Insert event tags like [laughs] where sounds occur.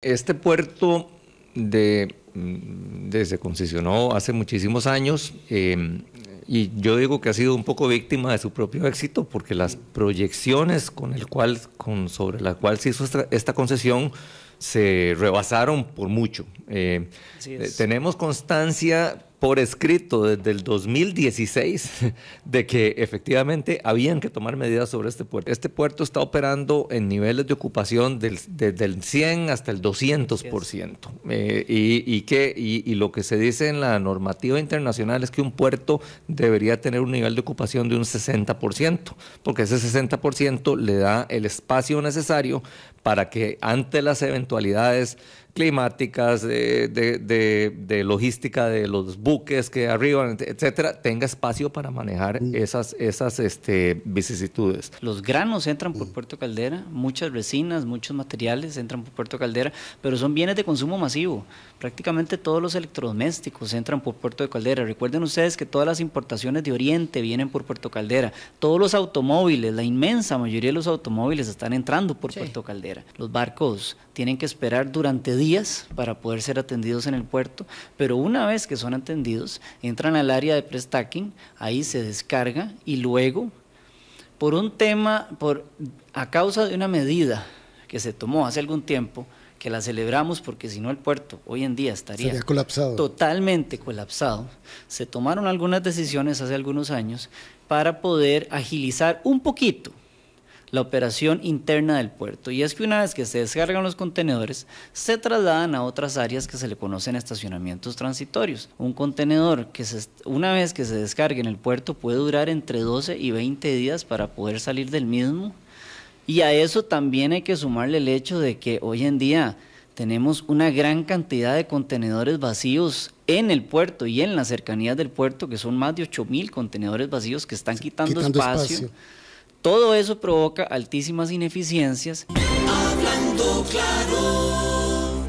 Este puerto de, mm, se concesionó hace muchísimos años em, y yo digo que ha sido un poco víctima de su propio éxito porque las proyecciones con el cual, con, sobre la cual se hizo esta, concesión se rebasaron por mucho. Eh, eh, tenemos constancia por escrito desde el 2016 [laughs] de que efectivamente habían que tomar medidas sobre este puerto. Este puerto está operando en niveles de ocupación desde el 100 hasta el 200%. Eh, y, y, y lo que se dice en la normativa internacional es que un puerto debería tener un nivel de ocupación de un 60%, porque ese 60% le da el espacio necesario para que ante las eventualidades climáticas, de, logística de los buques que arriban, etcétera, tenga espacio para manejar mm. esas, esas este, vicisitudes. Los granos entran por mm. Puerto Caldera, muchas resinas, muchos materiales entran por Puerto Caldera, pero son bienes de consumo masivo. Prácticamente todos los electrodomésticos entran por Puerto de Caldera. Recuerden ustedes que todas las importaciones de Oriente vienen por Puerto Caldera. Todos los automóviles, la inmensa mayoría de los automóviles están entrando por Puerto Caldera. Los barcos tienen que esperar durante días para poder ser atendidos en el puerto, pero una vez que son atendidos, entran al área de prestacking, ahí se descarga y luego, por un tema, por, a causa de una medida que se tomó hace algún tiempo, que la celebramos porque si no el puerto hoy en día estaría colapsado. totalmente colapsado. Se tomaron algunas decisiones hace algunos años para poder agilizar un poquito la operación interna del puerto. Y es que una vez que se descargan los contenedores, se trasladan a otras áreas que se le conocen estacionamientos transitorios. Un contenedor que se, una vez que se descargue en el puerto puede durar entre 12 y 20 días para poder salir del mismo. Y a eso también hay que sumarle el hecho de que hoy en día tenemos una gran cantidad de contenedores vacíos en el puerto y en las cercanías del puerto, que son más de 8.000 contenedores vacíos que están quitando, espacio todo eso provoca altísimas ineficiencias.